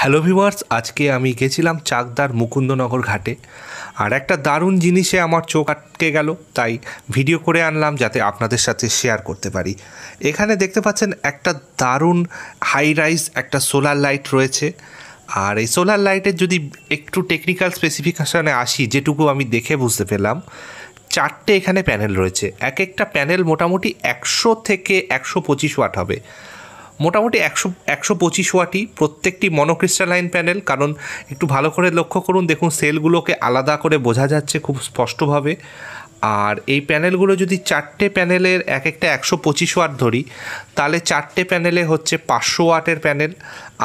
hello viewers আজকে আমি গেছিলাম চাকদার মুকুন্দনগর ঘাটে আর একটা দারুণ জিনিসে আমার চোখ আটকে গেল তাই ভিডিও করে আনলাম যাতে আপনাদের সাথে শেয়ার করতে পারি এখানে দেখতে পাচ্ছেন একটা দারুণ হাই রাইজ একটা সোলার লাইট রয়েছে আর এই সোলার লাইটের যদি একটু টেকনিক্যাল স্পেসিফিকেশানে আসি যেটুকু আমি দেখে বুঝতে পেলাম চারটে এখানে প্যানেল রয়েছে এক একটা প্যানেল মোটামুটি একশো থেকে একশো পঁচিশ ওয়াট হবে মোটামুটি একশো একশো পঁচিশ ওয়াটি প্রত্যেকটি মনোক্রিস্টালাইন প্যানেল কারণ একটু ভালো করে লক্ষ্য করুন দেখুন সেলগুলোকে আলাদা করে বোঝা যাচ্ছে খুব স্পষ্টভাবে আর এই প্যানেলগুলো যদি চারটে প্যানেলের এক একটা একশো পঁচিশ ওয়াট ধরি তাহলে চারটে প্যানেলে হচ্ছে পাঁচশো ওয়াটের প্যানেল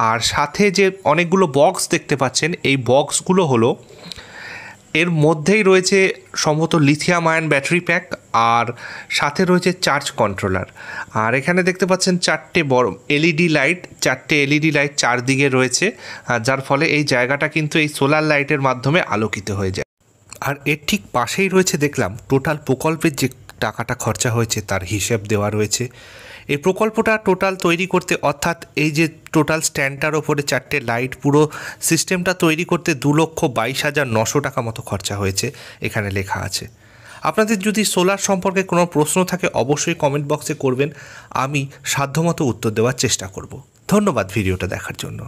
আর সাথে যে অনেকগুলো বক্স দেখতে পাচ্ছেন এই বক্সগুলো হলো এর মধ্যেই রয়েছে সম্ভবত লিথিয়াম আয়ন ব্যাটারি প্যাক আর সাথে রয়েছে চার্জ কন্ট্রোলার আর এখানে দেখতে পাচ্ছেন চারটে বড় এলইডি লাইট চারটে এলইডি লাইট চারদিকে রয়েছে যার ফলে এই জায়গাটা কিন্তু এই সোলার লাইটের মাধ্যমে আলোকিত হয়ে যায় আর এর ঠিক পাশেই রয়েছে দেখলাম টোটাল প্রকল্পের যে টাকাটা খরচা হয়েছে তার হিসেব দেওয়া রয়েছে এই প্রকল্পটা টোটাল তৈরি করতে অর্থাৎ এই যে টোটাল স্ট্যান্ডটার ওপরে চারটে লাইট পুরো সিস্টেমটা তৈরি করতে দু লক্ষ বাইশ হাজার নশো টাকা মতো খরচা হয়েছে এখানে লেখা আছে আপনাদের যদি সোলার সম্পর্কে কোনো প্রশ্ন থাকে অবশ্যই কমেন্ট বক্সে করবেন আমি সাধ্যমতো উত্তর দেওয়ার চেষ্টা করব ধন্যবাদ ভিডিওটা দেখার জন্য